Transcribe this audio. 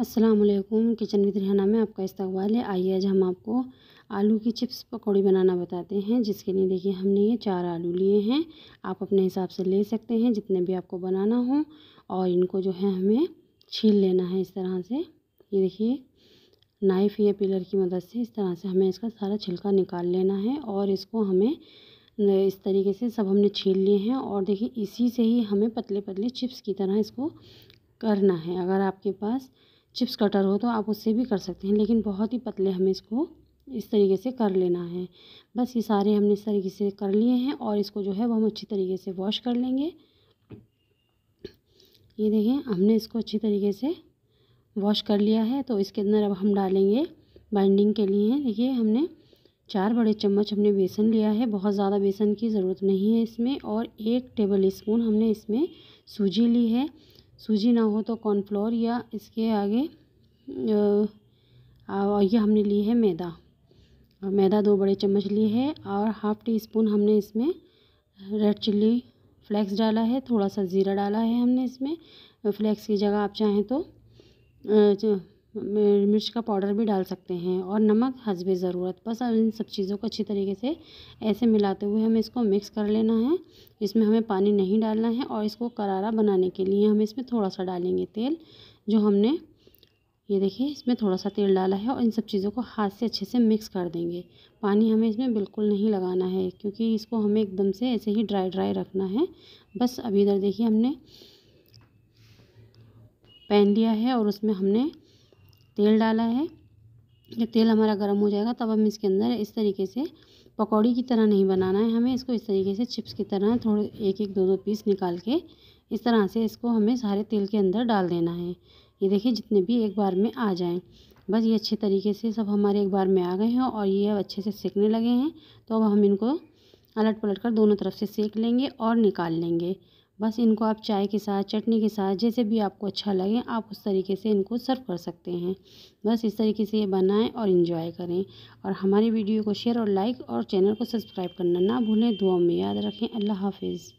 Aslam kitchen with Rihanna में आपका इस्तकबाल है आइए आज हम आपको आलू की चिप्स पकौड़ी बनाना बताते हैं जिसके लिए देखिए हमने ये चार आलू लिए हैं आप अपने हिसाब से ले सकते हैं जितने भी आपको बनाना हो और इनको जो है हमें छील लेना है इस तरह से ये देखिए नाइफ़ या पिलर की मदद से इस तरह से हमें इसका सारा छिलका निकाल लेना है और इसको हमें इस तरीके से सब हमने छील लिए हैं और देखिए इसी से ही हमें पतले पतले चिप्स की तरह इसको करना है अगर आपके पास चिप्स कटर हो तो आप उससे भी कर सकते हैं लेकिन बहुत ही पतले हमें इसको इस तरीके से कर लेना है बस ये सारे हमने इस तरीके से कर लिए हैं और इसको जो है वो हम अच्छी तरीके से वॉश कर लेंगे ये देखें हमने इसको अच्छी तरीके से वॉश कर लिया है तो इसके अंदर अब हम डालेंगे बाइंडिंग के लिए देखिए हमने चार बड़े चम्मच हमने बेसन लिया है बहुत ज़्यादा बेसन की ज़रूरत नहीं है इसमें और एक टेबल स्पून हमने इसमें सूजी ली है सूजी ना हो तो कॉर्नफ्लोर या इसके आगे ये हमने लिए है मैदा और मैदा दो बड़े चम्मच लिए है और हाफ़ टी स्पून हमने इसमें रेड चिल्ली फ्लेक्स डाला है थोड़ा सा ज़ीरा डाला है हमने इसमें फ्लेक्स की जगह आप चाहें तो मिर्च का पाउडर भी डाल सकते हैं और नमक हसब ज़रूरत बस अब इन सब चीज़ों को अच्छी तरीके से ऐसे मिलाते हुए हमें इसको मिक्स कर लेना है इसमें हमें पानी नहीं डालना है और इसको करारा बनाने के लिए हम इसमें थोड़ा सा डालेंगे तेल जो हमने ये देखिए इसमें थोड़ा सा तेल डाला है और इन सब चीज़ों को हाथ से अच्छे से मिक्स कर देंगे पानी हमें इसमें बिल्कुल नहीं लगाना है क्योंकि इसको हमें एकदम से ऐसे ही ड्राई ड्राई रखना है बस अभी इधर देखिए हमने पैन लिया है और उसमें हमने तेल डाला है जब तेल हमारा गर्म हो जाएगा तब हम इसके अंदर इस तरीके से पकौड़ी की तरह नहीं बनाना है हमें इसको इस तरीके से चिप्स की तरह थोड़े एक एक दो दो पीस निकाल के इस तरह से इसको हमें सारे तेल के अंदर डाल देना है ये देखिए जितने भी एक बार में आ जाएं बस ये अच्छे तरीके से सब हमारे एक बार में आ गए हैं और ये अब अच्छे से सेकने लगे हैं तो अब हम इनको अलट पलट कर दोनों तरफ से सेक लेंगे और निकाल लेंगे बस इनको आप चाय के साथ चटनी के साथ जैसे भी आपको अच्छा लगे आप उस तरीके से इनको सर्व कर सकते हैं बस इस तरीके से ये बनाएं और इन्जॉय करें और हमारी वीडियो को शेयर और लाइक और चैनल को सब्सक्राइब करना ना भूलें दुआ में याद रखें अल्लाह हाफिज़